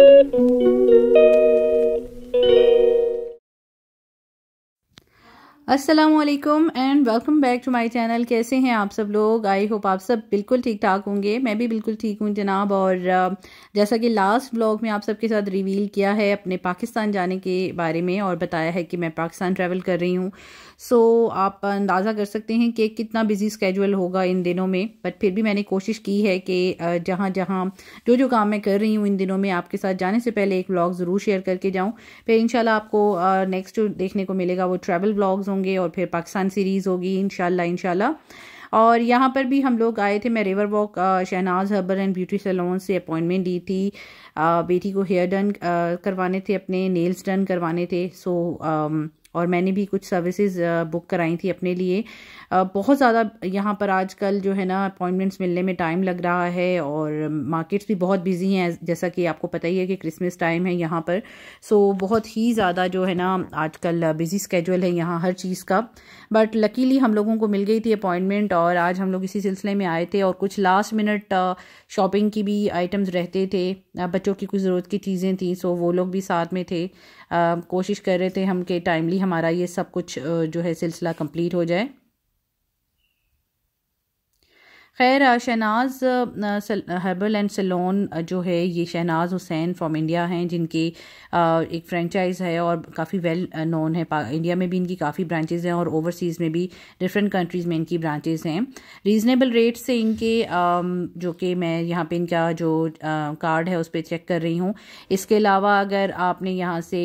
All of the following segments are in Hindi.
Música Aslam and welcome back to my channel कैसे हैं आप सब लोग आई होप आप सब बिल्कुल ठीक ठाक होंगे मैं भी बिल्कुल ठीक हूँ जनाब और जैसा कि लास्ट ब्लॉग में आप सबके साथ रिवील किया है अपने पाकिस्तान जाने के बारे में और बताया है कि मैं पाकिस्तान ट्रैवल कर रही हूँ सो so, आप अंदाज़ा कर सकते हैं कि कितना बिजी स्केजुअल होगा इन दिनों में बट फिर भी मैंने कोशिश की है कि जहाँ जहाँ जो जो काम मैं कर रही हूँ इन दिनों में आपके साथ जाने से पहले एक ब्लॉग ज़रूर शेयर करके जाऊँ फिर इन आपको नेक्स्ट देखने को मिलेगा वो ट्रैवल ब्लॉग्स होंगे और फिर पाकिस्तान सीरीज़ होगी इन इनशाला और यहाँ पर भी हम लोग आए थे मैं river walk Shahnaz herbal and beauty salon से अपॉइंटमेंट ली थी बेटी को हेयर डन करवाने थे अपने नेल्स डन करवाने थे सो और मैंने भी कुछ सर्विसेज बुक कराई थी अपने लिए बहुत ज़्यादा यहाँ पर आजकल जो है ना अपॉइंटमेंट्स मिलने में टाइम लग रहा है और मार्केट्स भी बहुत बिजी हैं जैसा कि आपको पता ही है कि क्रिसमस टाइम है यहाँ पर सो बहुत ही ज़्यादा जो है ना आजकल बिजी स्केजुअल है यहाँ हर चीज़ का बट लकीली हम लोगों को मिल गई थी अपॉइंटमेंट और आज हम लोग इसी सिलसिले में आए थे और कुछ लास्ट मिनट शॉपिंग की भी आइटम्स रहते थे बच्चों की कुछ ज़रूरत की चीज़ें थी सो वो लोग भी साथ में थे कोशिश कर रहे थे हम के टाइमली हमारा ये सब कुछ जो है सिलसिला कंप्लीट हो जाए खैर शहनाज हर्बल एंड सलोन जो है ये शहनाज हुसैन फ्रॉम इंडिया हैं जिनकी एक फ्रेंचाइज़ है और काफ़ी वेल नोन है इंडिया में भी इनकी काफ़ी ब्रांचेज़ हैं और ओवरसीज़ में भी डिफरेंट कंट्रीज़ में इनकी ब्रांचेज़ हैं रीज़नेबल रेट से इनके जो कि मैं यहाँ पे इनका जो कार्ड है उस पर चेक कर रही हूँ इसके अलावा अगर आपने यहाँ से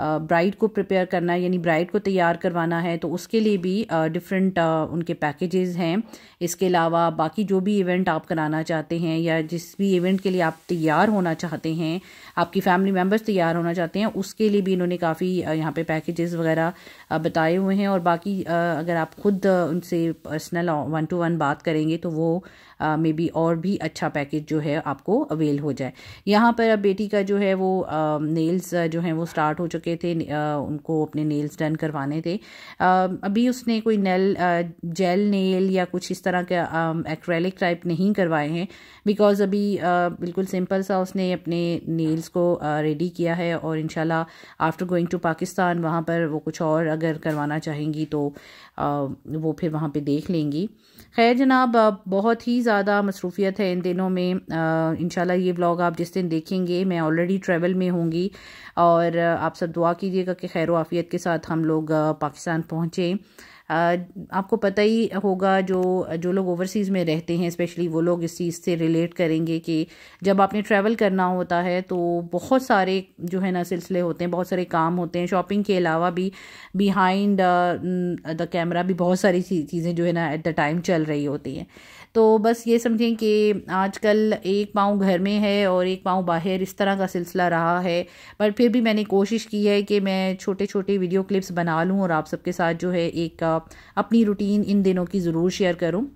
ब्राइड को प्रिपेयर करना यानी ब्राइड को तैयार करवाना है तो उसके लिए भी डिफरेंट उनके पैकेजेस हैं इसके अलावा बाकी जो भी इवेंट आप कराना चाहते हैं या जिस भी इवेंट के लिए आप तैयार होना चाहते हैं आपकी फैमिली मेम्बर्स तैयार होना चाहते हैं उसके लिए भी इन्होंने काफ़ी यहाँ पे पैकेजेस वगैरह बताए हुए हैं और बाकी अगर आप खुद उनसे पर्सनल वन टू वन बात करेंगे तो वो मे बी और भी अच्छा पैकेज जो है आपको अवेल हो जाए यहाँ पर अब बेटी का जो है वो नेल्स जो हैं वो स्टार्ट हो चुके थे उनको अपने नेल्स डन करवाने थे अभी उसने कोई नेल जेल नेल या कुछ इस तरह के एक्रेलिक टाइप नहीं करवाए हैं बिकॉज अभी बिल्कुल सिंपल सा उसने अपने नेल्स को रेडी किया है और इनशाला आफ्टर गोइंग टू पाकिस्तान वहाँ पर वो कुछ और अगर करवाना चाहेंगी तो वो फिर वहाँ पर देख लेंगी खैर जनाब बहुत ही ज़्यादा मसरूफियत है इन दिनों में इन ये ब्लॉग आप जिस दिन देखेंगे मैं ऑलरेडी ट्रैवल में होंगी और आप सब दुआ कीजिएगा कि खैर वाफ़ियत के साथ हम लोग पाकिस्तान पहुँचें आपको पता ही होगा जो जो लोग ओवरसीज़ में रहते हैं स्पेशली वो लोग इस चीज़ से रिलेट करेंगे कि जब आपने ट्रैवल करना होता है तो बहुत सारे जो है ना सिलसिले होते हैं बहुत सारे काम होते हैं शॉपिंग के अलावा भी बिहाइंड द कैमरा भी बहुत सारी चीज़ें जो है ना एट द टाइम चल रही होती हैं तो बस ये समझें कि आजकल एक पाँव घर में है और एक पाँव बाहर इस तरह का सिलसिला रहा है पर फिर भी मैंने कोशिश की है कि मैं छोटे छोटे वीडियो क्लिप्स बना लूँ और आप सबके साथ जो है एक अपनी रूटीन इन दिनों की ज़रूर शेयर करूँ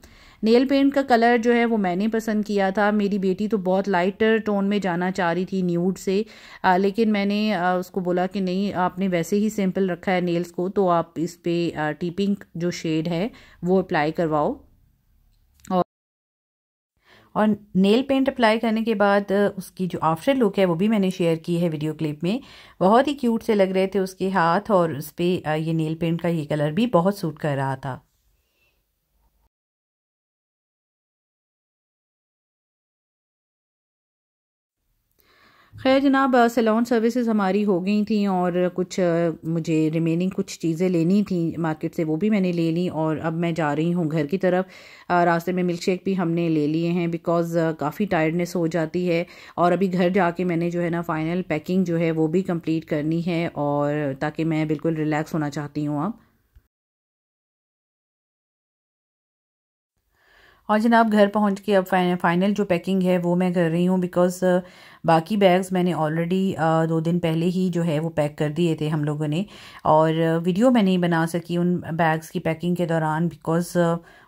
नेल पेंट का कलर जो है वो मैंने पसंद किया था मेरी बेटी तो बहुत लाइटर टोन में जाना चाह रही थी न्यूड से आ, लेकिन मैंने आ, उसको बोला कि नहीं आपने वैसे ही सिंपल रखा है नेल्स को तो आप इस पर टीपिंग जो शेड है वो अप्लाई करवाओ और नेल पेंट अप्लाई करने के बाद उसकी जो आफ्टर लुक है वो भी मैंने शेयर की है वीडियो क्लिप में बहुत ही क्यूट से लग रहे थे उसके हाथ और उस पर ये नेल पेंट का ये कलर भी बहुत सूट कर रहा था खैर जनाब सैलून सर्विसेज हमारी हो गई थी और कुछ मुझे रिमेनिंग कुछ चीज़ें लेनी थी मार्केट से वो भी मैंने ले ली और अब मैं जा रही हूँ घर की तरफ रास्ते में मिल्क शेक भी हमने ले लिए हैं बिकॉज़ काफ़ी टायर्डनेस हो जाती है और अभी घर जाके मैंने जो है ना फाइनल पैकिंग जो है वो भी कंप्लीट करनी है और ताकि मैं बिल्कुल रिलैक्स होना चाहती हूँ अब और जनाब घर पहुंच के अब फाइनल जो पैकिंग है वो मैं कर रही हूँ बिकॉज़ uh, बाकी बैग्स मैंने ऑलरेडी uh, दो दिन पहले ही जो है वो पैक कर दिए थे हम लोगों ने और वीडियो uh, मैं नहीं बना सकी उन बैग्स की पैकिंग के दौरान बिकॉज़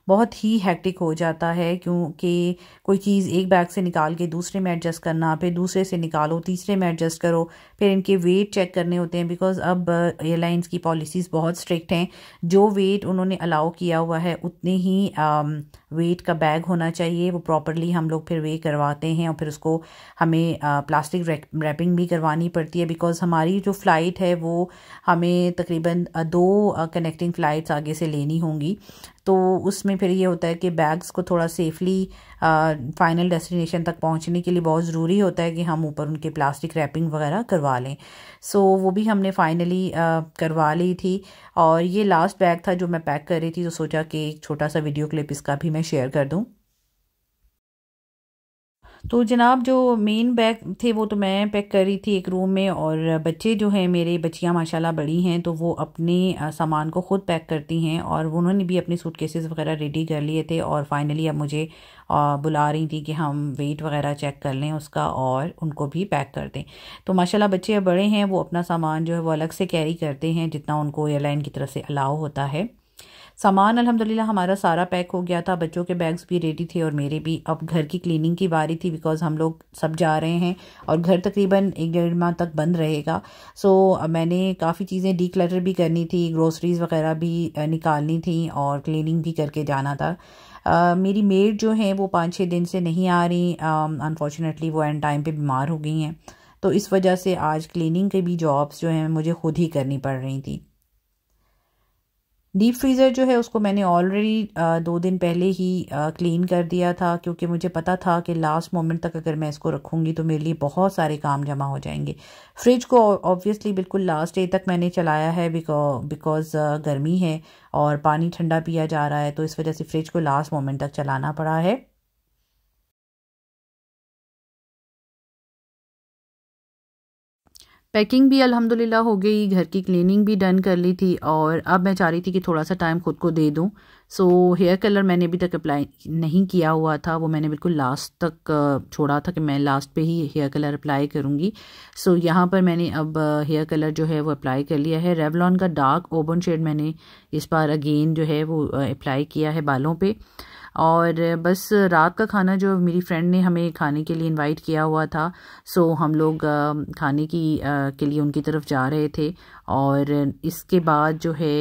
बहुत ही हैक्टिक हो जाता है क्योंकि कोई चीज़ एक बैग से निकाल के दूसरे में एडजस्ट करना फिर दूसरे से निकालो तीसरे में एडजस्ट करो फिर इनके वेट चेक करने होते हैं बिकॉज अब एयरलाइंस की पॉलिसीज़ बहुत स्ट्रिक्ट हैं जो वेट उन्होंने अलाउ किया हुआ है उतने ही आ, um, वेट का बैग होना चाहिए वो प्रॉपरली हम लोग फिर वे करवाते हैं और फिर उसको हमें प्लास्टिक रैपिंग भी करवानी पड़ती है बिकॉज हमारी जो फ़्लाइट है वो हमें तकरीबन दो कनेक्टिंग फ़्लाइट्स आगे से लेनी होंगी तो उसमें फिर ये होता है कि बैग्स को थोड़ा सेफली फाइनल डेस्टिनेशन तक पहुंचने के लिए बहुत ज़रूरी होता है कि हम ऊपर उनके प्लास्टिक रैपिंग वगैरह करवा लें सो so, वो भी हमने फाइनली करवा ली थी और ये लास्ट बैग था जो मैं पैक कर रही थी तो सोचा कि एक छोटा सा वीडियो क्लिप इसका भी मैं मैं शेयर कर दूँ तो जनाब जो मेन बैग थे वो तो मैं पैक कर रही थी एक रूम में और बच्चे जो हैं मेरे बच्चियां माशाल्लाह बड़ी हैं तो वो अपने सामान को ख़ुद पैक करती हैं और उन्होंने भी अपने सूट केसेस वगैरह रेडी कर लिए थे और फाइनली अब मुझे बुला रही थी कि हम वेट वगैरह चेक कर लें उसका और उनको भी पैक कर दें तो माशाल्लाह बच्चे बड़े हैं वो अपना सामान जो है वो अलग से कैरी करते हैं जितना उनको एयरलाइन की तरफ से अलाउ होता है सामान अलहमदिल्ला हमारा सारा पैक हो गया था बच्चों के बैग्स भी रेडी थे और मेरे भी अब घर की क्लीनिंग की बारी थी बिकॉज़ हम लोग सब जा रहे हैं और घर तकरीबन एक डेढ़ माह तक बंद रहेगा सो मैंने काफ़ी चीज़ें डी क्लटर भी करनी थी ग्रोसरीज़ वगैरह भी निकालनी थी और क्लिनिंग भी करके जाना था Uh, मेरी मेड जो है वो पाँच छः दिन से नहीं आ रही अनफॉर्चुनेटली uh, वो एंड टाइम पे बीमार हो गई हैं तो इस वजह से आज क्लीनिंग के भी जॉब्स जो हैं मुझे खुद ही करनी पड़ रही थी डीप फ्रीज़र जो है उसको मैंने ऑलरेडी दो दिन पहले ही क्लीन कर दिया था क्योंकि मुझे पता था कि लास्ट मोमेंट तक अगर मैं इसको रखूँगी तो मेरे लिए बहुत सारे काम जमा हो जाएंगे फ्रिज को ऑब्वियसली बिल्कुल लास्ट डे तक मैंने चलाया है बिकॉज गर्मी है और पानी ठंडा पिया जा रहा है तो इस वजह से फ्रिज को लास्ट मोमेंट तक चलाना पड़ा है पैकिंग भी अल्हम्दुलिल्लाह हो गई घर की क्लीनिंग भी डन कर ली थी और अब मैं चाह रही थी कि थोड़ा सा टाइम खुद को दे दूँ सो हेयर कलर मैंने अभी तक अप्लाई नहीं किया हुआ था वो मैंने बिल्कुल लास्ट तक uh, छोड़ा था कि मैं लास्ट पे ही हेयर कलर अप्लाई करूँगी सो so, यहाँ पर मैंने अब हेयर uh, कलर जो है वो अप्लाई कर लिया है रेवलॉन का डार्क ओबन शेड मैंने इस बार अगेन जो है वो अप्लाई uh, किया है बालों पर और बस रात का खाना जो मेरी फ्रेंड ने हमें खाने के लिए इनवाइट किया हुआ था सो हम लोग um, खाने की के लिए उनकी तरफ जा रहे थे और इसके बाद जो है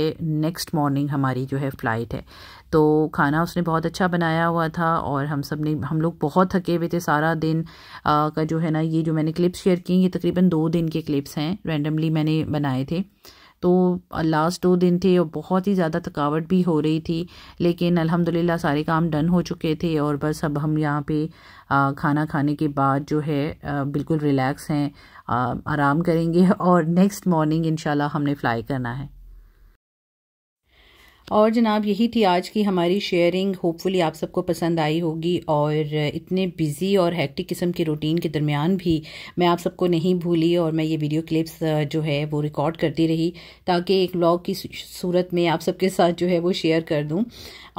नेक्स्ट मॉर्निंग हमारी जो है फ़्लाइट है तो खाना उसने बहुत अच्छा बनाया हुआ था और हम सब ने हम लोग बहुत थके हुए थे सारा दिन आ, का जो है ना ये जो मैंने क्लिप्स शेयर किए ये तकरीबन दो दिन के क्लिप्स हैं रैंडमली मैंने बनाए थे तो लास्ट दो दिन थे और बहुत ही ज़्यादा थकावट भी हो रही थी लेकिन अल्हम्दुलिल्लाह सारे काम डन हो चुके थे और बस अब हम यहाँ पे आ, खाना खाने के बाद जो है आ, बिल्कुल रिलैक्स हैं आराम करेंगे और नेक्स्ट मॉर्निंग इन हमने फ़्लाई करना है और जनाब यही थी आज की हमारी शेयरिंग होपफुली आप सबको पसंद आई होगी और इतने बिज़ी और हैक्टिक किस्म की रूटीन के दरमियान भी मैं आप सबको नहीं भूली और मैं ये वीडियो क्लिप्स जो है वो रिकॉर्ड करती रही ताकि एक ब्लॉग की सूरत में आप सबके साथ जो है वो शेयर कर दूँ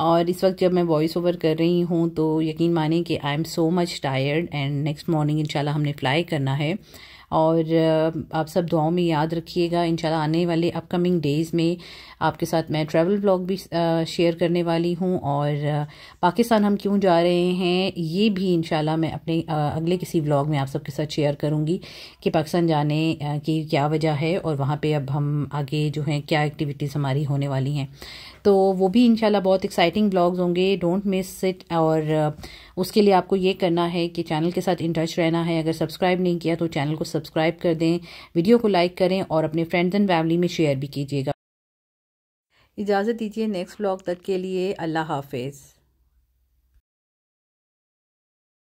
और इस वक्त जब मैं वॉइस ओवर कर रही हूँ तो यकीन माने कि I am so much tired and next morning इनशाला हमने फ्लाई करना है और आप सब दुआओं में याद रखिएगा इनशाला आने वाले अपकमिंग डेज़ में आपके साथ मैं ट्रैवल ब्लॉग भी शेयर करने वाली हूँ और पाकिस्तान हम क्यों जा रहे हैं ये भी इन मैं अपने अगले किसी ब्लॉग में आप सबके साथ शेयर करूँगी कि पाकिस्तान जाने की क्या वजह है और वहाँ पर अब हम आगे जो हैं क्या एक्टिविटीज़ हमारी होने वाली हैं तो वो भी इंशाल्लाह बहुत एक्साइटिंग ब्लॉग्स होंगे डोंट मिस इट और uh, उसके लिए आपको ये करना है कि चैनल के साथ इन टच रहना है अगर सब्सक्राइब नहीं किया तो चैनल को सब्सक्राइब कर दें वीडियो को लाइक करें और अपने फ्रेंड्स एंड फैमिली में शेयर भी कीजिएगा इजाज़त दीजिए नेक्स्ट ब्लॉग तक के लिए अल्लाह हाफिज़